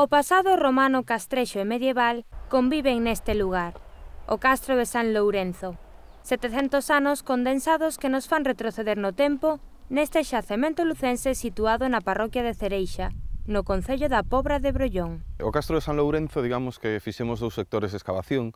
O pasado romano castrexo e medieval conviven neste lugar, o castro de San Lourenzo. 700 anos condensados que nos fan retroceder no tempo neste xacemento lucense situado na parroquia de Cereixa, no Concello da Pobra de Brollón. O Castro de San Lourenzo, digamos que fixemos dous sectores de excavación,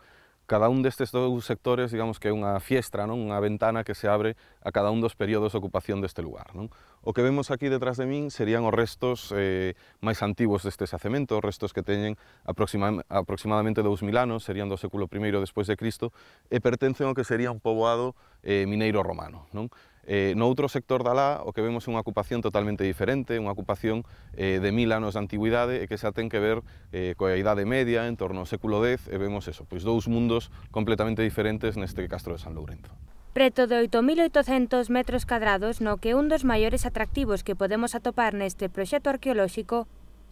cada un destes dous sectores, digamos que é unha fiestra, non? unha ventana que se abre a cada un dos períodos de ocupación deste lugar. Non? O que vemos aquí detrás de min serían os restos eh, máis antigos deste xacemento, os restos que teñen aproxima, aproximadamente 2000 anos, serían do século I despois de Cristo, e pertencen ao que sería un poboado eh, mineiro romano. Non? Eh, no outro sector da lá o que vemos é unha ocupación totalmente diferente, unha ocupación eh, de mil anos de antigüidade e que xa ten que ver eh, coa idade media, en torno ao século X, e vemos eso, pois dous mundos completamente diferentes neste castro de San Lourenzo. Preto de 8.800 metros cadrados no que un dos maiores atractivos que podemos atopar neste proxecto arqueolóxico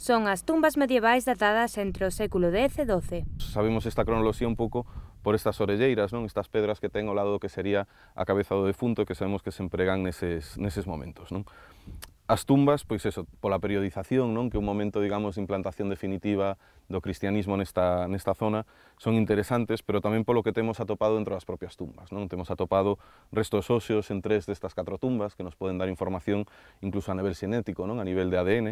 Son as tumbas medievais datadas entre o século X e XII. Sabemos esta cronoloxía un pouco por estas orelleiras, non estas pedras que ten ao lado do que sería a cabeza do defunto que sabemos que se empregan neses, neses momentos. Non? As tumbas, pois eso, pola periodización, non? que é un momento, digamos, de implantación definitiva do cristianismo nesta, nesta zona, son interesantes, pero tamén polo que temos atopado dentro das propias tumbas. Non? Temos atopado restos óseos en tres destas catro tumbas que nos poden dar información incluso a nivel xenético, non? a nivel de ADN.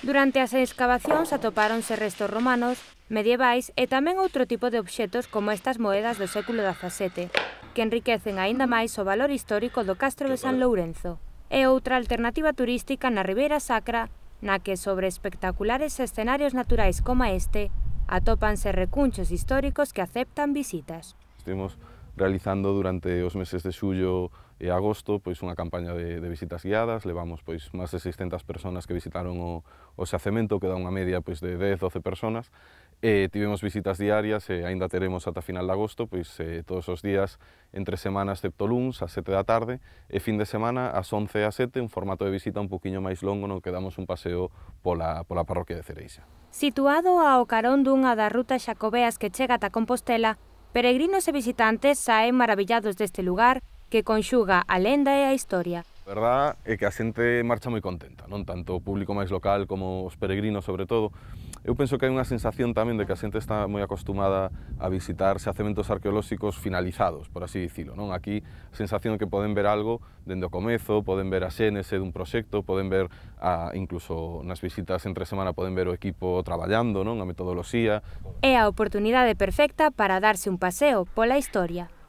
Durante as excavacións atopáronse restos romanos, medievais e tamén outro tipo de obxetos como estas moedas do século XVII, que enriquecen aínda máis o valor histórico do castro de San Lourenzo e outra alternativa turística na Ribeira Sacra, na que sobre espectaculares escenarios naturais como este, atópanse recunchos históricos que aceptan visitas. Estemos realizando durante os meses de xullo e agosto pois unha campaña de, de visitas guiadas, levamos pois máis de 600 persoas que visitaron o, o xacemento, que dá unha media pois de 10-12 persoas, Eh, tivemos visitas diarias e eh, aínda teremos ata final de agosto, pois eh, todos os días, entre semana excepto luns, ás 7 da tarde, e fin de semana, ás 11 e ás 7, un formato de visita un poquinho máis longo no que damos un paseo pola, pola parroquia de Cereixa. Situado ao carón dunha das rutas xacobeas que chega ata Compostela, peregrinos e visitantes saen maravillados deste lugar que conxuga a lenda e a historia verdad é que a xente marcha moi contenta, non tanto o público máis local como os peregrinos, sobre todo. Eu penso que hai unha sensación tamén de que a xente está moi acostumada a visitar xacementos arqueolóxicos finalizados, por así dicilo, non? Aquí a sensación que poden ver algo dende o comezo, poden ver a xénese dun proxecto, poden ver a, incluso nas visitas entre semana poden ver o equipo traballando, non? A metodoloxía. É a oportunidade perfecta para darse un paseo pola historia.